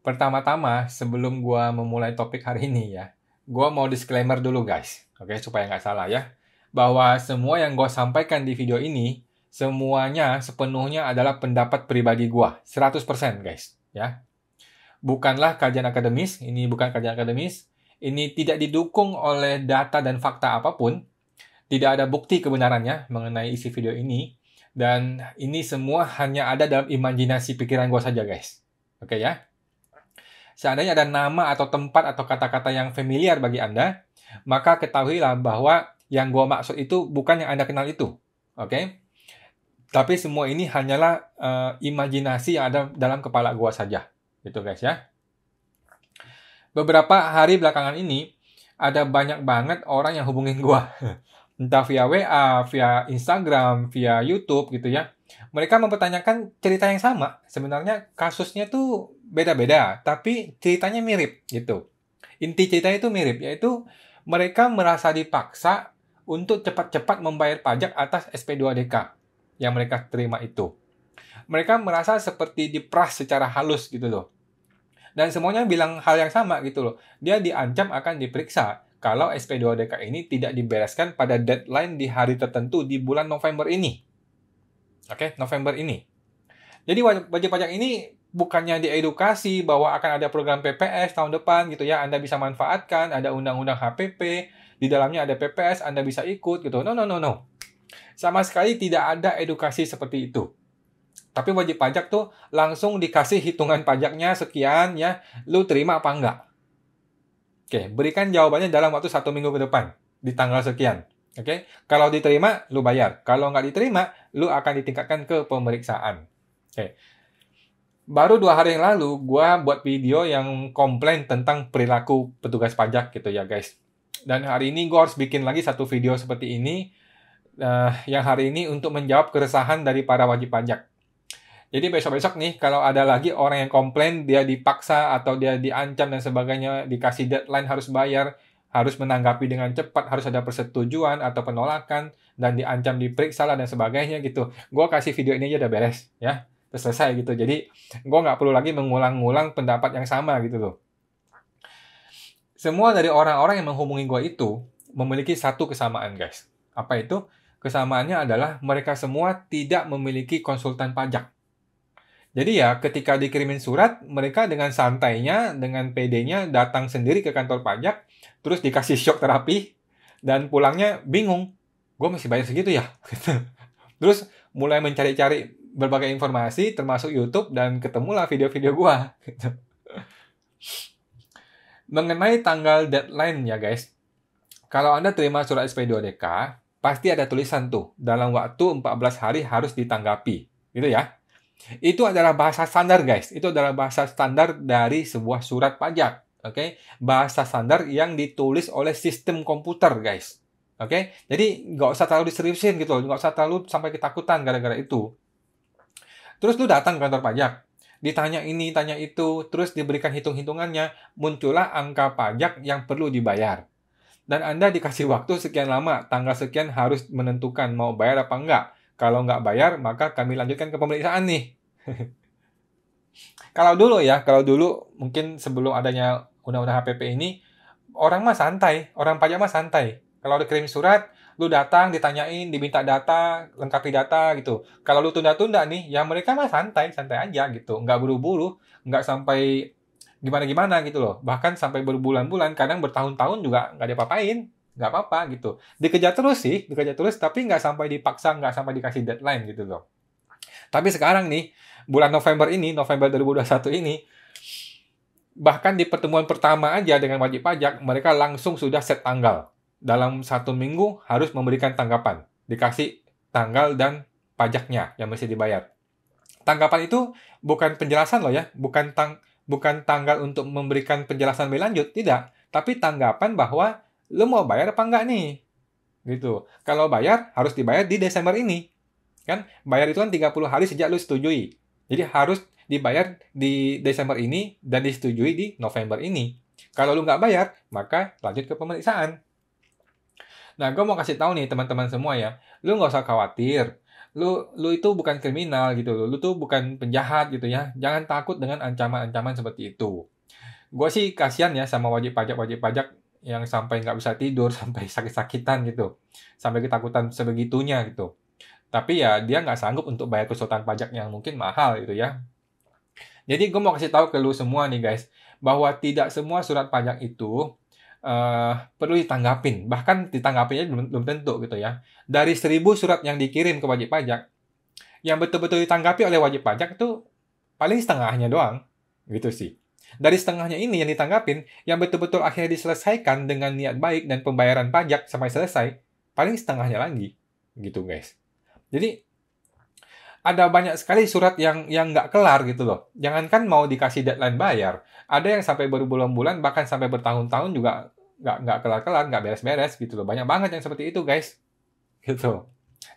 Pertama-tama, sebelum gue memulai topik hari ini ya, gue mau disclaimer dulu guys, oke okay, supaya nggak salah ya, bahwa semua yang gue sampaikan di video ini, semuanya sepenuhnya adalah pendapat pribadi gue, 100% guys, ya. Bukanlah kajian akademis, ini bukan kajian akademis, ini tidak didukung oleh data dan fakta apapun, tidak ada bukti kebenarannya mengenai isi video ini, dan ini semua hanya ada dalam imajinasi pikiran gue saja guys, oke okay, ya. Seandainya ada nama atau tempat atau kata-kata yang familiar bagi Anda, maka ketahuilah bahwa yang gua maksud itu bukan yang Anda kenal itu. Oke? Okay? Tapi semua ini hanyalah uh, imajinasi yang ada dalam kepala gua saja. Gitu guys ya. Beberapa hari belakangan ini ada banyak banget orang yang hubungin gua. Entah via WA, via Instagram, via YouTube gitu ya. Mereka mempertanyakan cerita yang sama. Sebenarnya kasusnya tuh beda-beda, tapi ceritanya mirip gitu. Inti ceritanya itu mirip, yaitu mereka merasa dipaksa untuk cepat-cepat membayar pajak atas SP2DK yang mereka terima itu. Mereka merasa seperti diperas secara halus gitu loh. Dan semuanya bilang hal yang sama gitu loh. Dia diancam akan diperiksa kalau SP2DK ini tidak dibereskan pada deadline di hari tertentu di bulan November ini. Oke, okay, November ini. Jadi wajib pajak ini bukannya diedukasi bahwa akan ada program PPS tahun depan gitu ya, Anda bisa manfaatkan, ada undang-undang HPP, di dalamnya ada PPS, Anda bisa ikut gitu. No, no, no, no. Sama sekali tidak ada edukasi seperti itu. Tapi wajib pajak tuh langsung dikasih hitungan pajaknya sekian ya, lu terima apa enggak? Oke, berikan jawabannya dalam waktu satu minggu ke depan, di tanggal sekian. Oke, kalau diterima, lu bayar. Kalau nggak diterima, lu akan ditingkatkan ke pemeriksaan. Oke, baru dua hari yang lalu gue buat video yang komplain tentang perilaku petugas pajak gitu ya guys. Dan hari ini gue harus bikin lagi satu video seperti ini uh, yang hari ini untuk menjawab keresahan dari para wajib pajak. Jadi besok-besok nih kalau ada lagi orang yang komplain dia dipaksa atau dia diancam dan sebagainya dikasih deadline harus bayar harus menanggapi dengan cepat harus ada persetujuan atau penolakan dan diancam diperiksa lah dan sebagainya gitu. Gue kasih video ini aja udah beres ya udah selesai gitu jadi gue nggak perlu lagi mengulang-ulang pendapat yang sama gitu loh semua dari orang-orang yang menghubungi gue itu memiliki satu kesamaan guys apa itu kesamaannya adalah mereka semua tidak memiliki konsultan pajak jadi ya ketika dikirimin surat, mereka dengan santainya, dengan PD-nya datang sendiri ke kantor pajak, terus dikasih shock terapi, dan pulangnya bingung. Gue masih bayar segitu ya? terus mulai mencari-cari berbagai informasi termasuk YouTube dan ketemulah video-video gua gitu. Mengenai tanggal deadline ya guys. Kalau Anda terima surat SP2DK, pasti ada tulisan tuh dalam waktu 14 hari harus ditanggapi, gitu ya. Itu adalah bahasa standar guys. Itu adalah bahasa standar dari sebuah surat pajak, oke? Okay? Bahasa standar yang ditulis oleh sistem komputer guys. Oke, okay? jadi nggak usah terlalu diseriusin gitu, nggak usah terlalu sampai ketakutan gara-gara itu. Terus lu datang ke kantor pajak, ditanya ini, tanya itu, terus diberikan hitung-hitungannya, muncullah angka pajak yang perlu dibayar. Dan Anda dikasih waktu sekian lama, tanggal sekian harus menentukan mau bayar apa enggak. Kalau enggak bayar, maka kami lanjutkan ke pemeriksaan nih. kalau dulu ya, kalau dulu mungkin sebelum adanya undang-undang HPP ini, orang mah santai, orang pajak mah santai. Kalau dikirim surat, lu datang ditanyain diminta data lengkapi data gitu kalau lu tunda-tunda nih ya mereka mah santai santai aja gitu nggak buru-buru nggak sampai gimana-gimana gitu loh bahkan sampai berbulan-bulan kadang bertahun-tahun juga nggak ada papain nggak apa-apa gitu dikejar terus sih dikejar terus tapi nggak sampai dipaksa nggak sampai dikasih deadline gitu loh tapi sekarang nih bulan November ini November 2021 ini bahkan di pertemuan pertama aja dengan wajib pajak mereka langsung sudah set tanggal dalam satu minggu harus memberikan tanggapan. Dikasih tanggal dan pajaknya yang mesti dibayar. Tanggapan itu bukan penjelasan loh ya, bukan tang bukan tanggal untuk memberikan penjelasan lebih lanjut, tidak. Tapi tanggapan bahwa lu mau bayar apa enggak nih. Gitu. Kalau bayar, harus dibayar di Desember ini. Kan, bayar itu kan 30 hari sejak lu setujui. Jadi harus dibayar di Desember ini dan disetujui di November ini. Kalau lu nggak bayar, maka lanjut ke pemeriksaan. Nah, gue mau kasih tahu nih teman-teman semua ya, lu nggak usah khawatir. Lu lu itu bukan kriminal gitu loh. Lu tuh bukan penjahat gitu ya. Jangan takut dengan ancaman-ancaman seperti itu. Gue sih kasihan ya sama wajib pajak-wajib pajak yang sampai nggak bisa tidur, sampai sakit-sakitan gitu. Sampai ketakutan sebegitunya gitu. Tapi ya dia nggak sanggup untuk bayar kesultan pajak yang mungkin mahal gitu ya. Jadi gue mau kasih tahu ke lu semua nih guys, bahwa tidak semua surat pajak itu uh, perlu ditanggapin bahkan ditanggapinya belum, belum tentu gitu ya dari seribu surat yang dikirim ke wajib pajak yang betul-betul ditanggapi oleh wajib pajak itu paling setengahnya doang gitu sih dari setengahnya ini yang ditanggapin yang betul-betul akhirnya diselesaikan dengan niat baik dan pembayaran pajak sampai selesai paling setengahnya lagi gitu guys jadi ada banyak sekali surat yang yang nggak kelar gitu loh. Jangankan mau dikasih deadline bayar, ada yang sampai berbulan-bulan bahkan sampai bertahun-tahun juga nggak nggak kelar-kelar, nggak beres-beres gitu loh. Banyak banget yang seperti itu guys, gitu.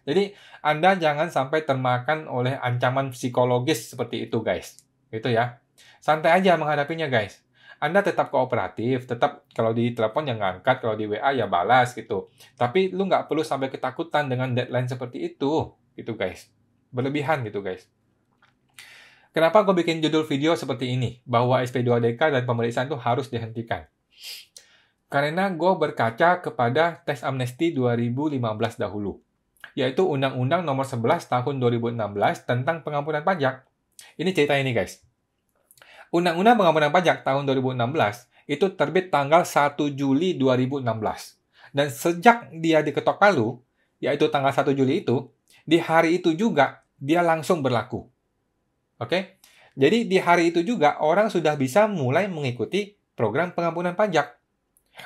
Jadi Anda jangan sampai termakan oleh ancaman psikologis seperti itu guys, gitu ya. Santai aja menghadapinya guys. Anda tetap kooperatif, tetap kalau di telepon yang ngangkat, kalau di WA ya balas gitu. Tapi lu nggak perlu sampai ketakutan dengan deadline seperti itu, gitu guys berlebihan gitu guys. Kenapa gue bikin judul video seperti ini, bahwa SP2DK dan pemeriksaan itu harus dihentikan? Karena gue berkaca kepada tes amnesti 2015 dahulu, yaitu Undang-Undang nomor 11 tahun 2016 tentang pengampunan pajak. Ini cerita ini guys. Undang-Undang pengampunan pajak tahun 2016 itu terbit tanggal 1 Juli 2016. Dan sejak dia diketok palu, yaitu tanggal 1 Juli itu, di hari itu juga dia langsung berlaku. Oke? Jadi di hari itu juga orang sudah bisa mulai mengikuti program pengampunan pajak.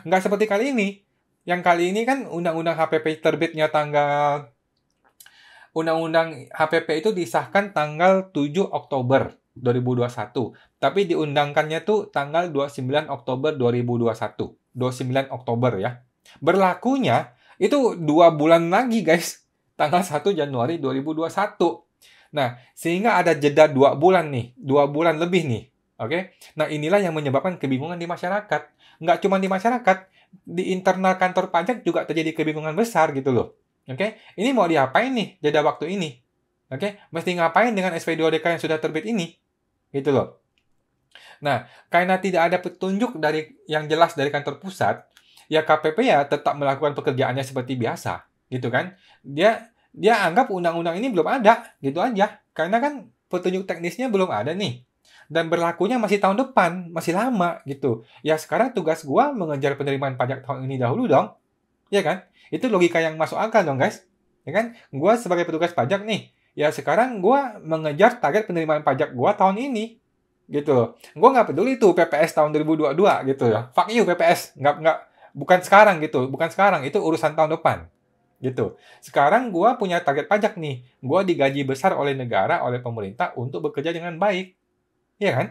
Nggak seperti kali ini. Yang kali ini kan undang-undang HPP terbitnya tanggal undang-undang HPP itu disahkan tanggal 7 Oktober 2021, tapi diundangkannya tuh tanggal 29 Oktober 2021. 29 Oktober ya. Berlakunya itu dua bulan lagi guys, tanggal 1 Januari 2021. Nah, sehingga ada jeda dua bulan nih, dua bulan lebih nih. Oke, okay? nah inilah yang menyebabkan kebingungan di masyarakat. Nggak cuma di masyarakat, di internal kantor pajak juga terjadi kebingungan besar gitu loh. Oke, okay? ini mau diapain nih jeda waktu ini? Oke, okay? mesti ngapain dengan SP2DK yang sudah terbit ini? Gitu loh. Nah, karena tidak ada petunjuk dari yang jelas dari kantor pusat, ya KPP ya tetap melakukan pekerjaannya seperti biasa, gitu kan? Dia dia anggap undang-undang ini belum ada, gitu aja. Karena kan petunjuk teknisnya belum ada nih. Dan berlakunya masih tahun depan, masih lama gitu. Ya sekarang tugas gua mengejar penerimaan pajak tahun ini dahulu dong. Ya kan? Itu logika yang masuk akal dong, guys. Ya kan? Gua sebagai petugas pajak nih, ya sekarang gua mengejar target penerimaan pajak gua tahun ini gitu loh. Gua nggak peduli tuh PPS tahun 2022 gitu ya. Fuck you PPS, nggak nggak bukan sekarang gitu, bukan sekarang itu urusan tahun depan gitu. Sekarang gue punya target pajak nih. Gue digaji besar oleh negara, oleh pemerintah untuk bekerja dengan baik. Iya kan?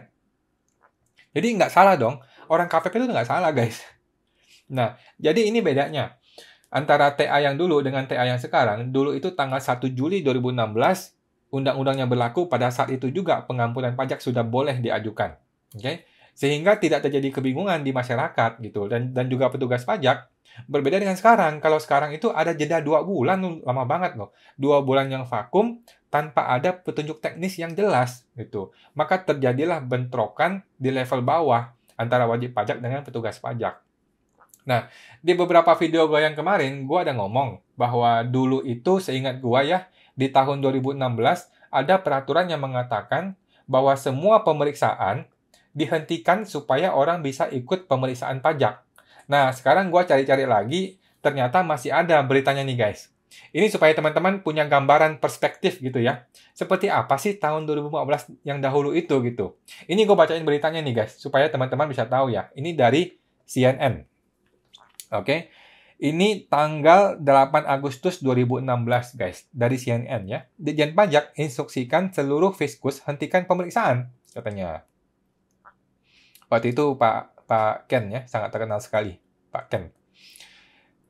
Jadi nggak salah dong. Orang KPP itu nggak salah guys. Nah, jadi ini bedanya. Antara TA yang dulu dengan TA yang sekarang, dulu itu tanggal 1 Juli 2016, undang-undangnya berlaku pada saat itu juga pengampunan pajak sudah boleh diajukan. Oke? Okay? Sehingga tidak terjadi kebingungan di masyarakat gitu dan dan juga petugas pajak Berbeda dengan sekarang, kalau sekarang itu ada jeda dua bulan, lama banget loh. Dua bulan yang vakum tanpa ada petunjuk teknis yang jelas gitu. Maka terjadilah bentrokan di level bawah antara wajib pajak dengan petugas pajak. Nah, di beberapa video gue yang kemarin, gue ada ngomong bahwa dulu itu seingat gue ya, di tahun 2016 ada peraturan yang mengatakan bahwa semua pemeriksaan dihentikan supaya orang bisa ikut pemeriksaan pajak. Nah, sekarang gue cari-cari lagi, ternyata masih ada beritanya nih guys. Ini supaya teman-teman punya gambaran perspektif gitu ya. Seperti apa sih tahun 2015 yang dahulu itu gitu. Ini gue bacain beritanya nih guys, supaya teman-teman bisa tahu ya. Ini dari CNN. Oke. Okay? Ini tanggal 8 Agustus 2016 guys, dari CNN ya. Dijen Pajak instruksikan seluruh fiskus hentikan pemeriksaan, katanya. Waktu itu Pak Pak Ken ya, sangat terkenal sekali Pak Ken.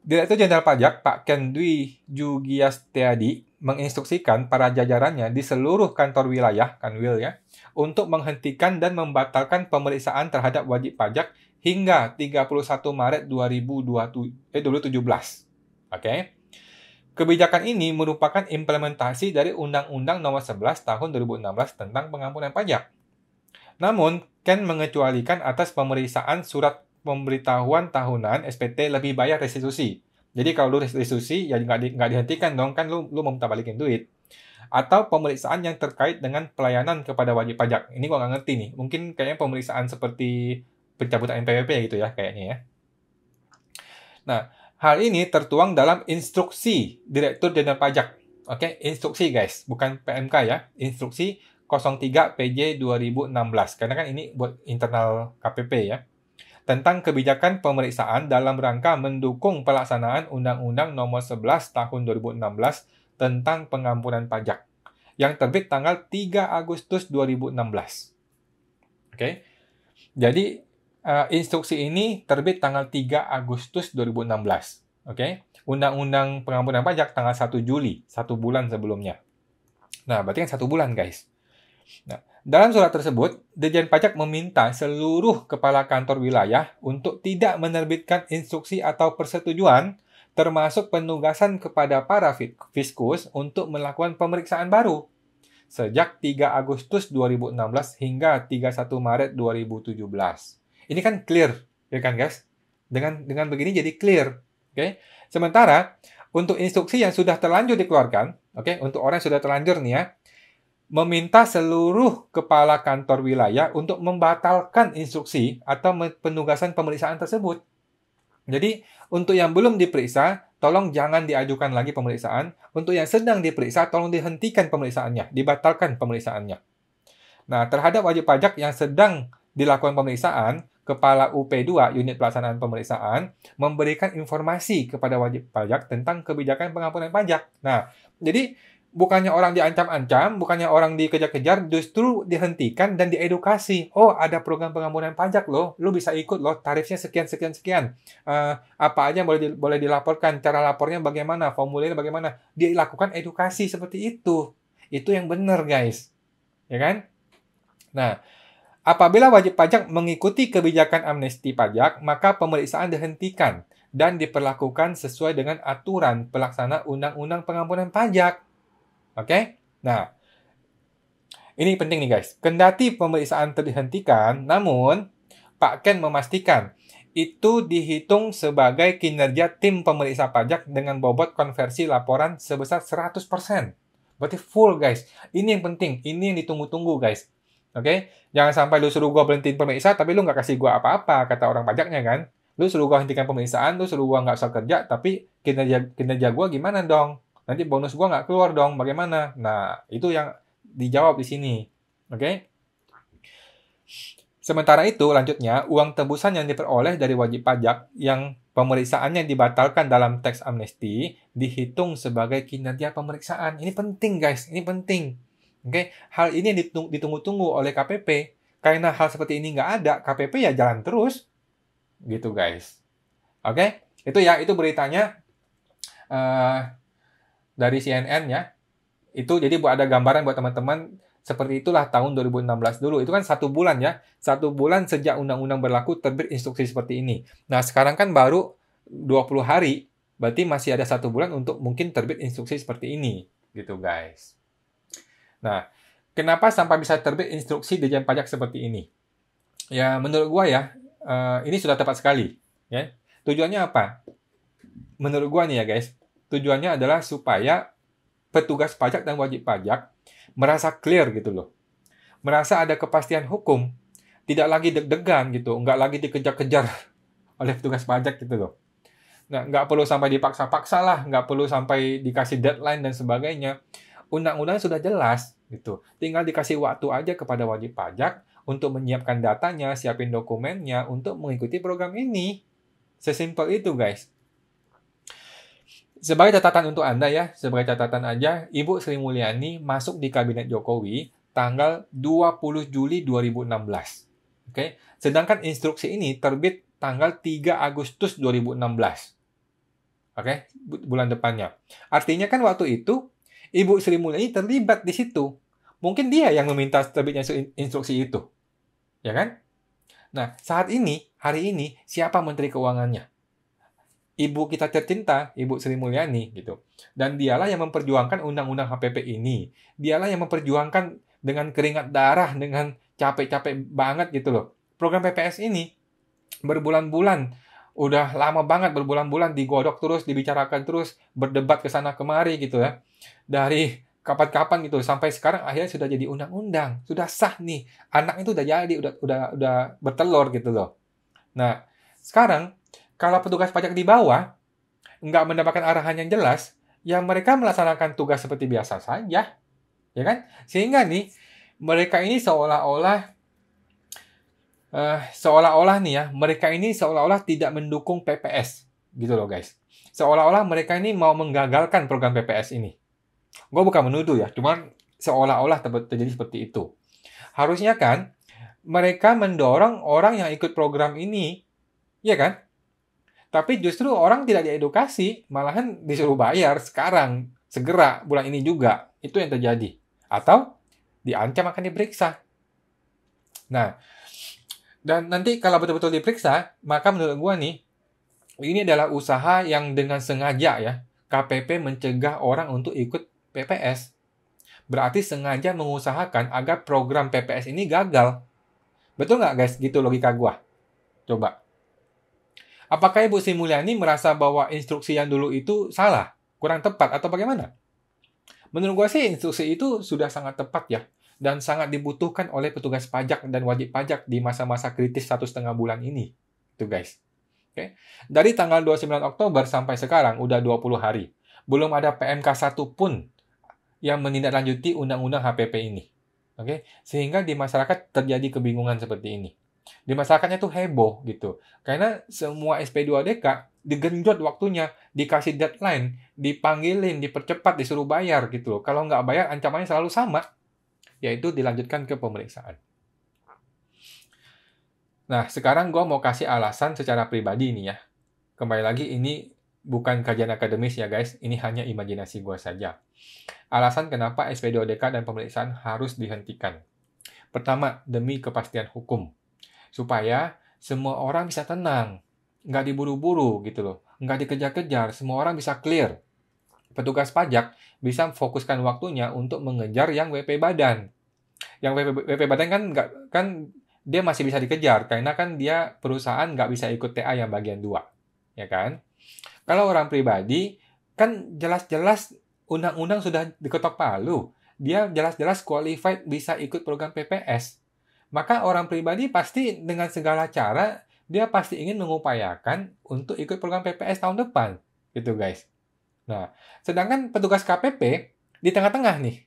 Direktur Jenderal Pajak Pak Ken Dwi Jugiastiadi menginstruksikan para jajarannya di seluruh kantor wilayah, Kanwil ya, untuk menghentikan dan membatalkan pemeriksaan terhadap wajib pajak hingga 31 Maret eh, 2017. Oke. Okay? Kebijakan ini merupakan implementasi dari Undang-Undang Nomor 11 Tahun 2016 tentang Pengampunan Pajak. Namun, kan mengecualikan atas pemeriksaan surat pemberitahuan tahunan SPT lebih bayar restitusi. Jadi kalau lu restitusi ya nggak di, dihentikan dong kan lu lu mau minta balikin duit. Atau pemeriksaan yang terkait dengan pelayanan kepada wajib pajak. Ini gua nggak ngerti nih. Mungkin kayaknya pemeriksaan seperti pencabutan NPWP gitu ya kayaknya ya. Nah, hal ini tertuang dalam instruksi Direktur Jenderal Pajak. Oke, okay? instruksi guys, bukan PMK ya. Instruksi 03 PJ 2016 karena kan ini buat internal KPP ya tentang kebijakan pemeriksaan dalam rangka mendukung pelaksanaan Undang-Undang Nomor 11 Tahun 2016 tentang pengampunan pajak yang terbit tanggal 3 Agustus 2016. Oke. Okay? Jadi uh, instruksi ini terbit tanggal 3 Agustus 2016. Oke. Okay? Undang-Undang pengampunan pajak tanggal 1 Juli, satu bulan sebelumnya. Nah, berarti kan satu bulan guys. Nah, dalam surat tersebut, Dirjen Pajak meminta seluruh kepala kantor wilayah untuk tidak menerbitkan instruksi atau persetujuan termasuk penugasan kepada para fiskus untuk melakukan pemeriksaan baru. Sejak 3 Agustus 2016 hingga 31 Maret 2017. Ini kan clear, ya kan guys? Dengan dengan begini jadi clear, oke? Okay? Sementara untuk instruksi yang sudah terlanjur dikeluarkan, oke, okay, untuk orang yang sudah terlanjur nih ya, meminta seluruh kepala kantor wilayah untuk membatalkan instruksi atau penugasan pemeriksaan tersebut. Jadi, untuk yang belum diperiksa, tolong jangan diajukan lagi pemeriksaan. Untuk yang sedang diperiksa, tolong dihentikan pemeriksaannya, dibatalkan pemeriksaannya. Nah, terhadap wajib pajak yang sedang dilakukan pemeriksaan, Kepala UP2 Unit Pelaksanaan Pemeriksaan memberikan informasi kepada wajib pajak tentang kebijakan pengampunan pajak. Nah, jadi bukannya orang diancam-ancam, bukannya orang dikejar-kejar, justru dihentikan dan diedukasi. Oh, ada program pengampunan pajak loh, lu bisa ikut loh, tarifnya sekian sekian sekian. Uh, apa aja yang boleh di, boleh dilaporkan, cara lapornya bagaimana, formulirnya bagaimana, dilakukan edukasi seperti itu. Itu yang benar guys, ya kan? Nah, apabila wajib pajak mengikuti kebijakan amnesti pajak, maka pemeriksaan dihentikan dan diperlakukan sesuai dengan aturan pelaksana undang-undang pengampunan pajak. Oke? Okay? Nah, ini penting nih guys. Kendati pemeriksaan terhentikan, namun Pak Ken memastikan itu dihitung sebagai kinerja tim pemeriksa pajak dengan bobot konversi laporan sebesar 100%. Berarti full guys. Ini yang penting, ini yang ditunggu-tunggu guys. Oke? Okay? Jangan sampai lu suruh gua berhentiin pemeriksa tapi lu nggak kasih gua apa-apa kata orang pajaknya kan. Lu suruh gua hentikan pemeriksaan, lu suruh gua nggak usah kerja tapi kinerja kinerja gua gimana dong? nanti bonus gue nggak keluar dong, bagaimana? Nah, itu yang dijawab di sini. Oke? Okay? Sementara itu, lanjutnya, uang tebusan yang diperoleh dari wajib pajak yang pemeriksaannya dibatalkan dalam teks amnesti dihitung sebagai kinerja pemeriksaan. Ini penting, guys. Ini penting. Oke, okay? hal ini yang ditunggu-tunggu oleh KPP. Karena hal seperti ini nggak ada, KPP ya jalan terus. Gitu, guys. Oke, okay? itu ya, itu beritanya. Uh, dari CNN ya. Itu jadi buat ada gambaran buat teman-teman seperti itulah tahun 2016 dulu. Itu kan satu bulan ya. Satu bulan sejak undang-undang berlaku terbit instruksi seperti ini. Nah sekarang kan baru 20 hari. Berarti masih ada satu bulan untuk mungkin terbit instruksi seperti ini. Gitu guys. Nah, kenapa sampai bisa terbit instruksi jam Pajak seperti ini? Ya, menurut gua ya, eh, ini sudah tepat sekali. Ya. Tujuannya apa? Menurut gua nih ya guys, Tujuannya adalah supaya petugas pajak dan wajib pajak merasa clear gitu loh. Merasa ada kepastian hukum, tidak lagi deg-degan gitu, nggak lagi dikejar-kejar oleh petugas pajak gitu loh. Nah, nggak perlu sampai dipaksa-paksa lah, nggak perlu sampai dikasih deadline dan sebagainya. Undang-undang sudah jelas gitu. Tinggal dikasih waktu aja kepada wajib pajak untuk menyiapkan datanya, siapin dokumennya untuk mengikuti program ini. Sesimpel itu, guys. Sebagai catatan untuk Anda ya, sebagai catatan aja, Ibu Sri Mulyani masuk di kabinet Jokowi tanggal 20 Juli 2016. Oke, okay? sedangkan instruksi ini terbit tanggal 3 Agustus 2016. Oke, okay? bulan depannya. Artinya kan waktu itu Ibu Sri Mulyani terlibat di situ. Mungkin dia yang meminta terbitnya instruksi itu. Ya kan? Nah, saat ini, hari ini, siapa menteri keuangannya? ibu kita tercinta, Ibu Sri Mulyani gitu. Dan dialah yang memperjuangkan undang-undang HPP ini. Dialah yang memperjuangkan dengan keringat darah, dengan capek-capek banget gitu loh. Program PPS ini berbulan-bulan udah lama banget berbulan-bulan digodok terus, dibicarakan terus, berdebat ke sana kemari gitu ya. Dari kapan-kapan gitu sampai sekarang akhirnya sudah jadi undang-undang, sudah sah nih. Anak itu udah jadi, udah udah udah bertelur gitu loh. Nah, sekarang kalau petugas pajak di bawah nggak mendapatkan arahan yang jelas, ya mereka melaksanakan tugas seperti biasa saja. Ya kan? Sehingga nih, mereka ini seolah-olah uh, seolah-olah nih ya, mereka ini seolah-olah tidak mendukung PPS gitu loh guys. Seolah-olah mereka ini mau menggagalkan program PPS ini. Gue bukan menuduh ya, cuman seolah-olah terjadi seperti itu. Harusnya kan mereka mendorong orang yang ikut program ini, ya kan? Tapi justru orang tidak diedukasi, malahan disuruh bayar sekarang, segera, bulan ini juga. Itu yang terjadi. Atau diancam akan diperiksa. Nah, dan nanti kalau betul-betul diperiksa, maka menurut gua nih, ini adalah usaha yang dengan sengaja ya, KPP mencegah orang untuk ikut PPS. Berarti sengaja mengusahakan agar program PPS ini gagal. Betul nggak guys? Gitu logika gua. Coba. Apakah Ibu Sri Mulyani merasa bahwa instruksi yang dulu itu salah, kurang tepat, atau bagaimana? Menurut gue sih instruksi itu sudah sangat tepat ya, dan sangat dibutuhkan oleh petugas pajak dan wajib pajak di masa-masa kritis satu setengah bulan ini. Itu guys. Oke. Dari tanggal 29 Oktober sampai sekarang udah 20 hari. Belum ada PMK satu pun yang menindaklanjuti undang-undang HPP ini. Oke, sehingga di masyarakat terjadi kebingungan seperti ini di masyarakatnya tuh heboh gitu. Karena semua SP2DK digenjot waktunya, dikasih deadline, dipanggilin, dipercepat, disuruh bayar gitu loh. Kalau nggak bayar, ancamannya selalu sama, yaitu dilanjutkan ke pemeriksaan. Nah, sekarang gue mau kasih alasan secara pribadi ini ya. Kembali lagi, ini bukan kajian akademis ya guys, ini hanya imajinasi gue saja. Alasan kenapa SP2DK dan pemeriksaan harus dihentikan. Pertama, demi kepastian hukum supaya semua orang bisa tenang, nggak diburu-buru gitu loh, nggak dikejar-kejar, semua orang bisa clear. Petugas pajak bisa fokuskan waktunya untuk mengejar yang WP badan. Yang WP, WP badan kan nggak kan dia masih bisa dikejar karena kan dia perusahaan nggak bisa ikut TA yang bagian dua, ya kan? Kalau orang pribadi kan jelas-jelas undang-undang sudah diketok palu, dia jelas-jelas qualified bisa ikut program PPS maka orang pribadi pasti dengan segala cara dia pasti ingin mengupayakan untuk ikut program PPS tahun depan gitu guys. Nah, sedangkan petugas KPP di tengah-tengah nih,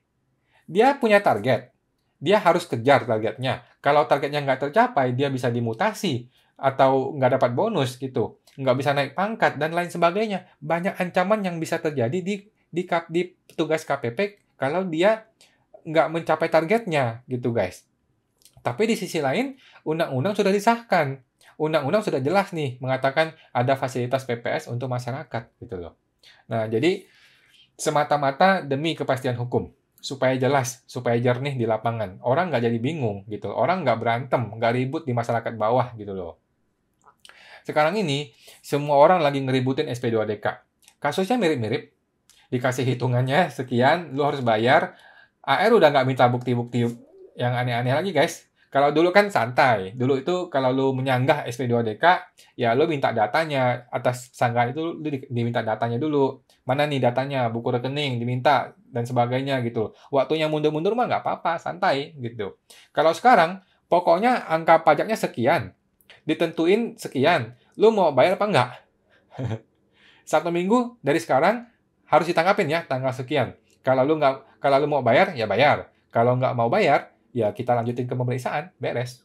dia punya target. Dia harus kejar targetnya. Kalau targetnya nggak tercapai, dia bisa dimutasi atau nggak dapat bonus gitu. Nggak bisa naik pangkat dan lain sebagainya. Banyak ancaman yang bisa terjadi di di, di petugas KPP kalau dia nggak mencapai targetnya gitu guys. Tapi di sisi lain, undang-undang sudah disahkan. Undang-undang sudah jelas nih mengatakan ada fasilitas PPS untuk masyarakat gitu loh. Nah, jadi semata-mata demi kepastian hukum supaya jelas, supaya jernih di lapangan. Orang nggak jadi bingung gitu, orang nggak berantem, nggak ribut di masyarakat bawah gitu loh. Sekarang ini semua orang lagi ngeributin SP2DK. Kasusnya mirip-mirip, dikasih hitungannya sekian, lu harus bayar. AR udah nggak minta bukti-bukti yang aneh-aneh lagi guys. Kalau dulu kan santai. Dulu itu kalau lu menyanggah SP2DK, ya lu minta datanya. Atas sanggahan itu lu diminta datanya dulu. Mana nih datanya? Buku rekening diminta dan sebagainya gitu. Waktunya mundur-mundur mah nggak apa-apa, santai gitu. Kalau sekarang, pokoknya angka pajaknya sekian. Ditentuin sekian. Lu mau bayar apa enggak? Satu minggu dari sekarang harus ditanggapin ya tanggal sekian. Kalau lu nggak kalau lu mau bayar ya bayar. Kalau nggak mau bayar ya kita lanjutin ke pemeriksaan, beres.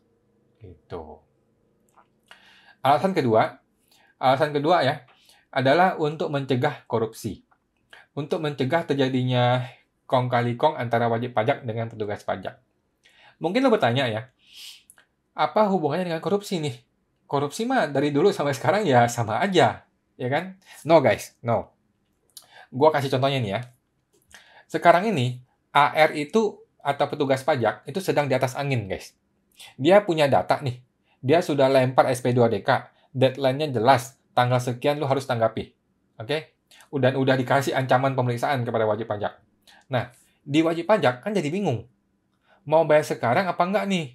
Gitu. Alasan kedua, alasan kedua ya, adalah untuk mencegah korupsi. Untuk mencegah terjadinya kong kali kong antara wajib pajak dengan petugas pajak. Mungkin lo bertanya ya, apa hubungannya dengan korupsi nih? Korupsi mah dari dulu sampai sekarang ya sama aja, ya kan? No guys, no. Gua kasih contohnya nih ya. Sekarang ini AR itu atau petugas pajak itu sedang di atas angin, guys. Dia punya data nih. Dia sudah lempar SP2DK. Deadline-nya jelas. Tanggal sekian lu harus tanggapi. Oke? Okay? Udah udah dikasih ancaman pemeriksaan kepada wajib pajak. Nah, di wajib pajak kan jadi bingung. Mau bayar sekarang apa enggak nih?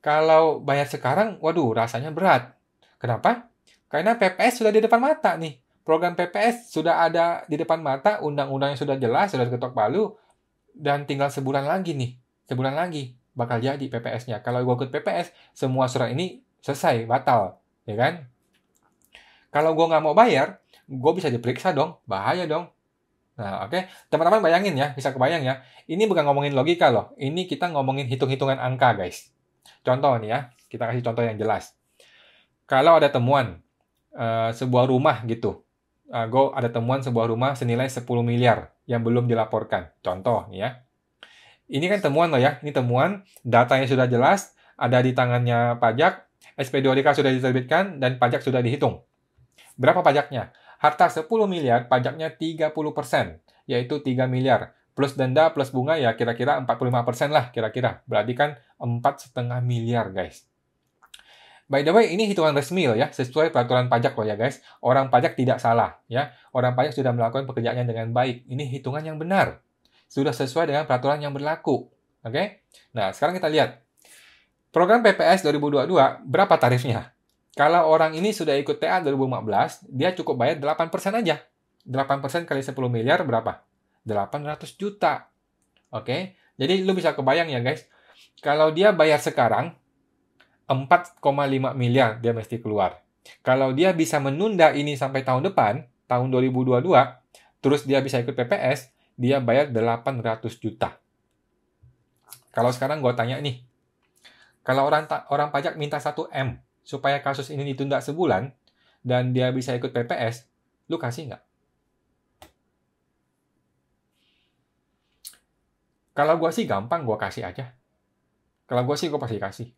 Kalau bayar sekarang, waduh rasanya berat. Kenapa? Karena PPS sudah di depan mata nih. Program PPS sudah ada di depan mata, undang-undangnya sudah jelas, sudah ketok palu, dan tinggal sebulan lagi nih sebulan lagi bakal jadi PPS-nya kalau gue ikut PPS semua surat ini selesai batal ya kan kalau gue nggak mau bayar gue bisa diperiksa dong bahaya dong Nah, oke. Okay. Teman-teman bayangin ya, bisa kebayang ya. Ini bukan ngomongin logika loh. Ini kita ngomongin hitung-hitungan angka, guys. Contoh nih ya, kita kasih contoh yang jelas. Kalau ada temuan uh, sebuah rumah gitu, uh, Go ada temuan sebuah rumah senilai 10 miliar yang belum dilaporkan. Contoh nih ya. Ini kan temuan loh ya, ini temuan, datanya sudah jelas, ada di tangannya pajak, SP2DK sudah diterbitkan, dan pajak sudah dihitung. Berapa pajaknya? Harta 10 miliar, pajaknya 30 persen, yaitu 3 miliar. Plus denda, plus bunga ya kira-kira 45 persen lah kira-kira. Berarti kan 4,5 miliar guys. By the way, ini hitungan resmi loh ya, sesuai peraturan pajak loh ya guys. Orang pajak tidak salah ya. Orang pajak sudah melakukan pekerjaannya dengan baik. Ini hitungan yang benar. Sudah sesuai dengan peraturan yang berlaku. Oke? Okay? Nah, sekarang kita lihat. Program PPS 2022 berapa tarifnya? Kalau orang ini sudah ikut TA 2015, dia cukup bayar 8% aja. 8% kali 10 miliar berapa? 800 juta. Oke? Okay? Jadi lu bisa kebayang ya guys. Kalau dia bayar sekarang, 4,5 miliar dia mesti keluar. Kalau dia bisa menunda ini sampai tahun depan, tahun 2022, terus dia bisa ikut PPS, dia bayar 800 juta. Kalau sekarang gue tanya nih, kalau orang orang pajak minta 1M supaya kasus ini ditunda sebulan dan dia bisa ikut PPS, lu kasih nggak? Kalau gue sih gampang, gue kasih aja. Kalau gue sih gue pasti kasih.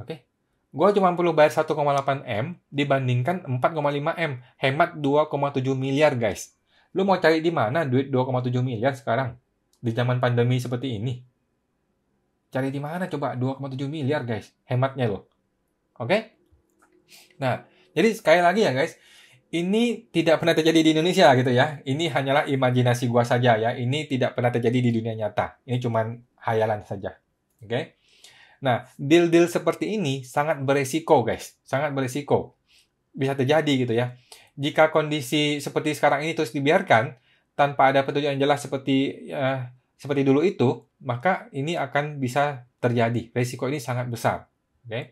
Oke? Okay? gue cuma perlu bayar 1,8 M dibandingkan 4,5 M. Hemat 2,7 miliar guys. Lu mau cari di mana duit 2,7 miliar sekarang? Di zaman pandemi seperti ini. Cari di mana coba 2,7 miliar guys. Hematnya loh. Oke? Okay? Nah, jadi sekali lagi ya guys. Ini tidak pernah terjadi di Indonesia gitu ya. Ini hanyalah imajinasi gua saja ya. Ini tidak pernah terjadi di dunia nyata. Ini cuma hayalan saja. Oke? Okay? Nah, deal-deal seperti ini sangat beresiko, guys. Sangat beresiko. Bisa terjadi gitu ya. Jika kondisi seperti sekarang ini terus dibiarkan tanpa ada petunjuk yang jelas seperti uh, seperti dulu itu, maka ini akan bisa terjadi. Resiko ini sangat besar. Oke. Okay?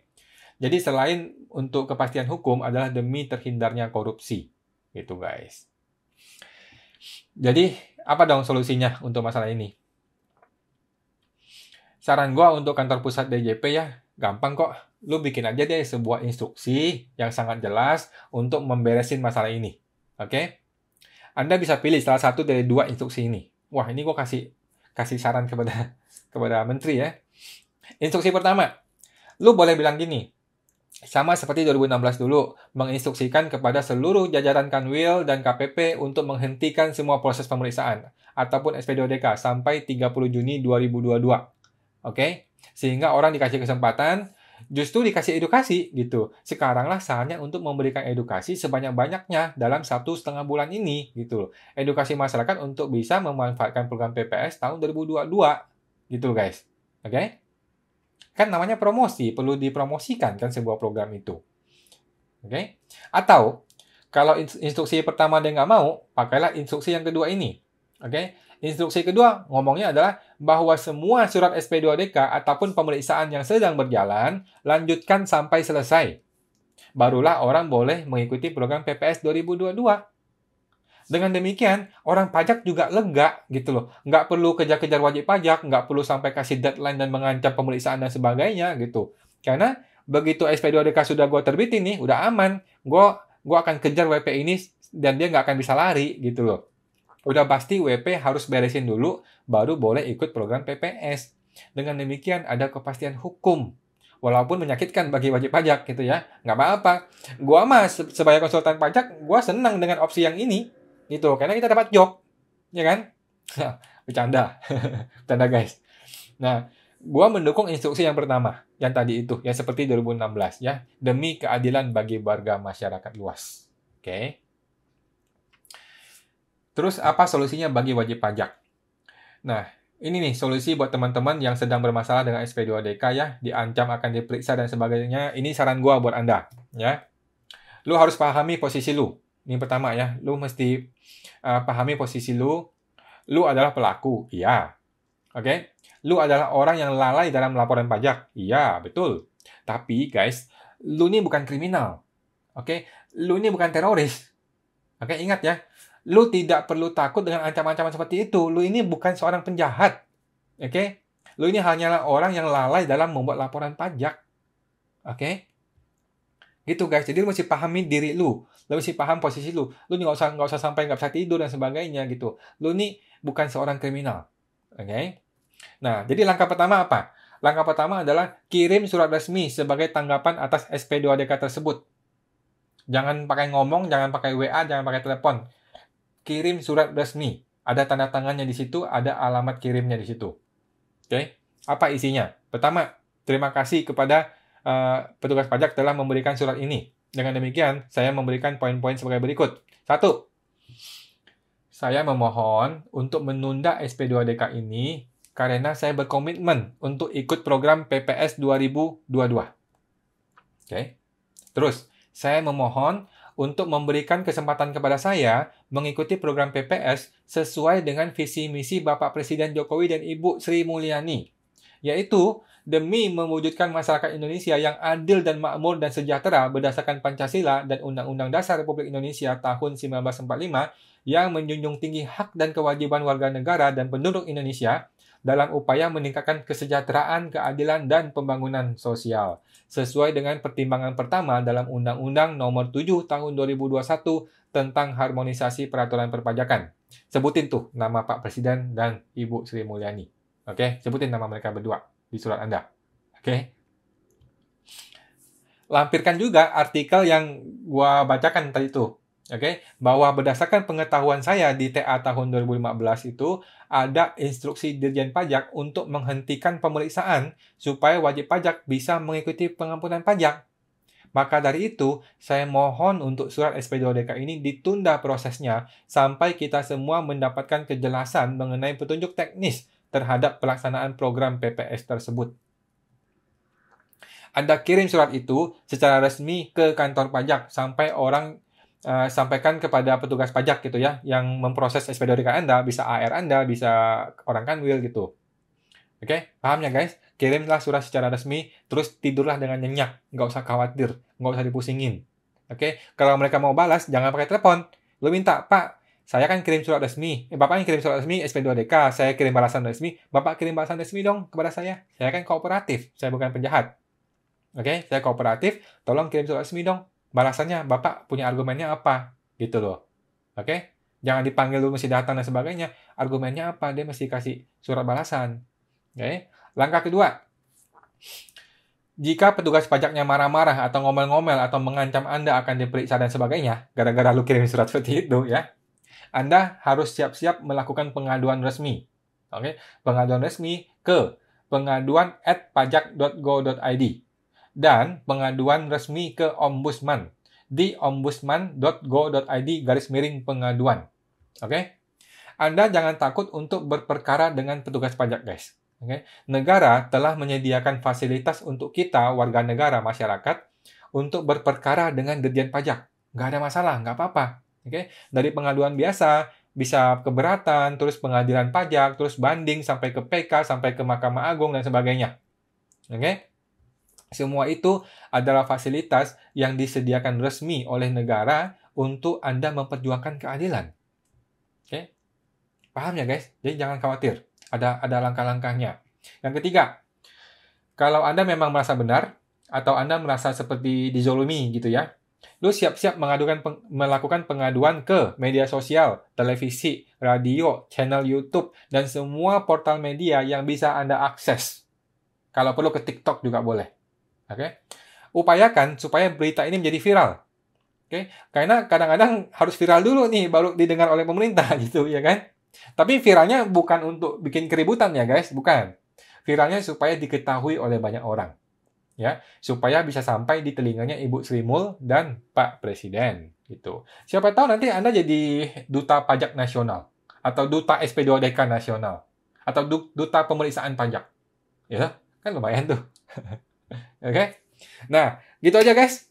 Jadi selain untuk kepastian hukum adalah demi terhindarnya korupsi. Gitu, guys. Jadi, apa dong solusinya untuk masalah ini? saran gue untuk kantor pusat DJP ya, gampang kok. Lu bikin aja deh sebuah instruksi yang sangat jelas untuk memberesin masalah ini. Oke? Okay? Anda bisa pilih salah satu dari dua instruksi ini. Wah, ini gue kasih kasih saran kepada kepada menteri ya. Instruksi pertama, lu boleh bilang gini, sama seperti 2016 dulu, menginstruksikan kepada seluruh jajaran Kanwil dan KPP untuk menghentikan semua proses pemeriksaan ataupun SPDODK sampai 30 Juni 2022 Oke? Okay? Sehingga orang dikasih kesempatan, justru dikasih edukasi gitu. Sekaranglah saatnya untuk memberikan edukasi sebanyak-banyaknya dalam satu setengah bulan ini gitu. Edukasi masyarakat untuk bisa memanfaatkan program PPS tahun 2022 gitu guys. Oke? Okay? Kan namanya promosi, perlu dipromosikan kan sebuah program itu. Oke? Okay? Atau kalau instruksi pertama dia nggak mau, pakailah instruksi yang kedua ini. Oke? Okay? Instruksi kedua ngomongnya adalah bahwa semua surat SP2DK ataupun pemeriksaan yang sedang berjalan lanjutkan sampai selesai. Barulah orang boleh mengikuti program PPS 2022. Dengan demikian, orang pajak juga lega gitu loh. Nggak perlu kejar-kejar wajib pajak, nggak perlu sampai kasih deadline dan mengancam pemeriksaan dan sebagainya gitu. Karena begitu SP2DK sudah gue terbitin nih, udah aman, gue gue akan kejar WP ini dan dia nggak akan bisa lari gitu loh. Udah pasti WP harus beresin dulu, baru boleh ikut program PPS. Dengan demikian ada kepastian hukum. Walaupun menyakitkan bagi wajib pajak gitu ya, nggak apa-apa. Gua mah sebagai konsultan pajak, gua senang dengan opsi yang ini gitu, karena kita dapat jok, ya kan? Bercanda, bercanda guys. Nah, gua mendukung instruksi yang pertama, yang tadi itu, yang seperti 2016 ya, demi keadilan bagi warga masyarakat luas. Oke. Okay? Terus apa solusinya bagi wajib pajak? Nah, ini nih solusi buat teman-teman yang sedang bermasalah dengan SP2DK ya, diancam akan diperiksa dan sebagainya. Ini saran gua buat Anda, ya. Lu harus pahami posisi lu. Ini pertama ya, lu mesti uh, pahami posisi lu. Lu adalah pelaku, iya. Oke? Okay? Lu adalah orang yang lalai dalam laporan pajak. Iya, betul. Tapi guys, lu ini bukan kriminal. Oke? Okay? Lu ini bukan teroris. Oke, okay? ingat ya Lu tidak perlu takut dengan ancaman-ancaman seperti itu. Lu ini bukan seorang penjahat. Oke? Okay? Lu ini hanyalah orang yang lalai dalam membuat laporan pajak. Oke? Okay? Gitu guys. Jadi lu mesti pahami diri lu. Lu mesti paham posisi lu. Lu nggak usah nggak usah sampai nggak bisa tidur dan sebagainya gitu. Lu ini bukan seorang kriminal. Oke? Okay? Nah, jadi langkah pertama apa? Langkah pertama adalah kirim surat resmi sebagai tanggapan atas SP2DK tersebut. Jangan pakai ngomong, jangan pakai WA, jangan pakai telepon kirim surat resmi. Ada tanda tangannya di situ, ada alamat kirimnya di situ. Oke, okay? apa isinya? Pertama, terima kasih kepada uh, petugas pajak telah memberikan surat ini. Dengan demikian, saya memberikan poin-poin sebagai berikut. Satu, saya memohon untuk menunda SP2DK ini karena saya berkomitmen untuk ikut program PPS 2022. Oke. Okay. Terus, saya memohon untuk memberikan kesempatan kepada saya mengikuti program PPS sesuai dengan visi misi Bapak Presiden Jokowi dan Ibu Sri Mulyani, yaitu demi mewujudkan masyarakat Indonesia yang adil dan makmur dan sejahtera berdasarkan Pancasila dan Undang-Undang Dasar Republik Indonesia tahun 1945 yang menjunjung tinggi hak dan kewajiban warga negara dan penduduk Indonesia dalam upaya meningkatkan kesejahteraan, keadilan, dan pembangunan sosial. Sesuai dengan pertimbangan pertama dalam Undang-Undang Nomor 7 Tahun 2021 tentang harmonisasi peraturan perpajakan. Sebutin tuh nama Pak Presiden dan Ibu Sri Mulyani. Oke, okay? sebutin nama mereka berdua di surat Anda. Oke. Okay? Lampirkan juga artikel yang gua bacakan tadi tuh Oke, okay? bahwa berdasarkan pengetahuan saya di TA tahun 2015 itu ada instruksi Dirjen Pajak untuk menghentikan pemeriksaan supaya wajib pajak bisa mengikuti pengampunan pajak. Maka dari itu, saya mohon untuk surat SP2DK ini ditunda prosesnya sampai kita semua mendapatkan kejelasan mengenai petunjuk teknis terhadap pelaksanaan program PPS tersebut. Anda kirim surat itu secara resmi ke kantor pajak sampai orang Eh, sampaikan kepada petugas pajak gitu ya yang memproses sp SPDOTK Anda, bisa AR Anda, bisa orang kan kanwil gitu. Oke, okay? paham ya guys? Kirimlah surat secara resmi, terus tidurlah dengan nyenyak, nggak usah khawatir, nggak usah dipusingin. Oke, okay? kalau mereka mau balas, jangan pakai telepon. Lu minta, Pak, saya kan kirim surat resmi, eh, Bapak yang kirim surat resmi SP2DK, saya kirim balasan resmi, Bapak kirim balasan resmi dong kepada saya. Saya kan kooperatif, saya bukan penjahat. Oke, okay? saya kooperatif, tolong kirim surat resmi dong balasannya bapak punya argumennya apa gitu loh oke okay? jangan dipanggil lu mesti datang dan sebagainya argumennya apa dia mesti kasih surat balasan oke okay? langkah kedua jika petugas pajaknya marah-marah atau ngomel-ngomel atau mengancam Anda akan diperiksa dan sebagainya, gara-gara lu kirim surat seperti itu ya, Anda harus siap-siap melakukan pengaduan resmi. Oke, okay? pengaduan resmi ke pengaduan at pajak.go.id dan pengaduan resmi ke Ombudsman di ombudsman.go.id garis miring pengaduan. Oke? Okay? Anda jangan takut untuk berperkara dengan petugas pajak, guys. Oke? Okay? Negara telah menyediakan fasilitas untuk kita, warga negara, masyarakat, untuk berperkara dengan dirjen pajak. Gak ada masalah, nggak apa-apa. Oke? Okay? Dari pengaduan biasa, bisa keberatan, terus pengadilan pajak, terus banding, sampai ke PK, sampai ke Mahkamah Agung, dan sebagainya. Oke? Okay? Semua itu adalah fasilitas yang disediakan resmi oleh negara untuk Anda memperjuangkan keadilan. Oke? Okay? Paham ya, guys? Jadi jangan khawatir. Ada ada langkah-langkahnya. Yang ketiga, kalau Anda memang merasa benar atau Anda merasa seperti dizolimi gitu ya, lu siap-siap mengadukan peng, melakukan pengaduan ke media sosial, televisi, radio, channel YouTube, dan semua portal media yang bisa Anda akses. Kalau perlu ke TikTok juga boleh. Oke. Okay? Upayakan supaya berita ini menjadi viral. Oke, okay? karena kadang-kadang harus viral dulu nih baru didengar oleh pemerintah gitu ya kan. Tapi viralnya bukan untuk bikin keributan ya guys, bukan. Viralnya supaya diketahui oleh banyak orang. Ya, supaya bisa sampai di telinganya Ibu Sri Mul dan Pak Presiden gitu. Siapa tahu nanti Anda jadi duta pajak nasional atau duta SP2DK nasional atau duta pemeriksaan pajak. Ya, kan lumayan tuh. Oke. Okay? Nah, gitu aja guys.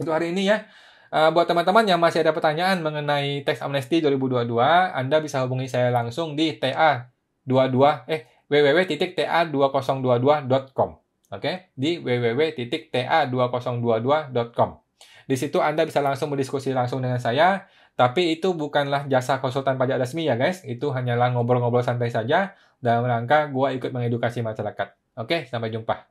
Untuk hari ini ya. Uh, buat teman-teman yang masih ada pertanyaan mengenai teks amnesti 2022, Anda bisa hubungi saya langsung di ta22 eh www.ta2022.com. Oke, okay? di www.ta2022.com. Di situ Anda bisa langsung berdiskusi langsung dengan saya, tapi itu bukanlah jasa konsultan pajak resmi ya guys, itu hanyalah ngobrol-ngobrol santai saja dalam rangka gua ikut mengedukasi masyarakat. Oke, okay? sampai jumpa.